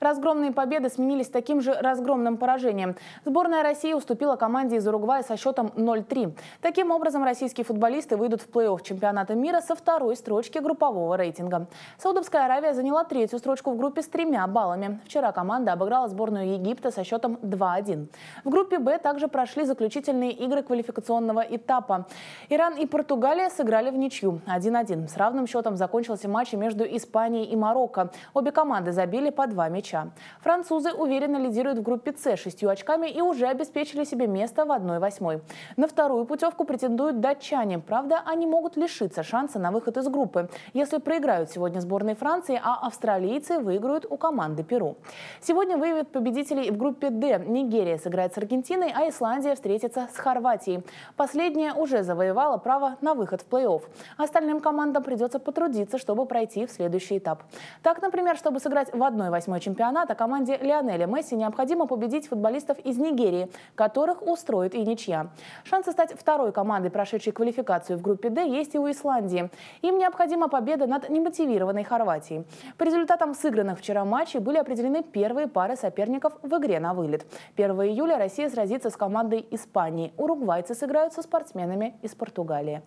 Разгромные победы сменились таким же разгромным поражением. Сборная России уступила команде из Уругвая со счетом 0-3. Таким образом, российские футболисты выйдут в плей-офф чемпионата мира со второй строчки группового рейтинга. Саудовская Аравия заняла третью строчку в группе с тремя баллами. Вчера команда обыграла сборную Египта со счетом 2-1. В группе «Б» также прошли заключительные игры квалификационного этапа. Иран и Португалия сыграли в ничью 1-1. С равным счетом закончился матч между Испанией и Марокко. Обе команды забили по два мяча мяча. Французы уверенно лидируют в группе «С» шестью очками и уже обеспечили себе место в 1-8. На вторую путевку претендуют датчане. Правда, они могут лишиться шанса на выход из группы, если проиграют сегодня сборной Франции, а австралийцы выиграют у команды Перу. Сегодня выявят победителей в группе «Д». Нигерия сыграет с Аргентиной, а Исландия встретится с Хорватией. Последняя уже завоевала право на выход в плей-офф. Остальным командам придется потрудиться, чтобы пройти в следующий этап. Так, например, чтобы сыграть в 1-8 чемпионата, чемпионата команде Лионеля Месси необходимо победить футболистов из Нигерии, которых устроит и ничья. Шансы стать второй командой, прошедшей квалификацию в группе «Д», есть и у Исландии. Им необходима победа над немотивированной Хорватией. По результатам сыгранных вчера матчей были определены первые пары соперников в игре на вылет. 1 июля Россия сразится с командой Испании. Уругвайцы сыграют со спортсменами из Португалии.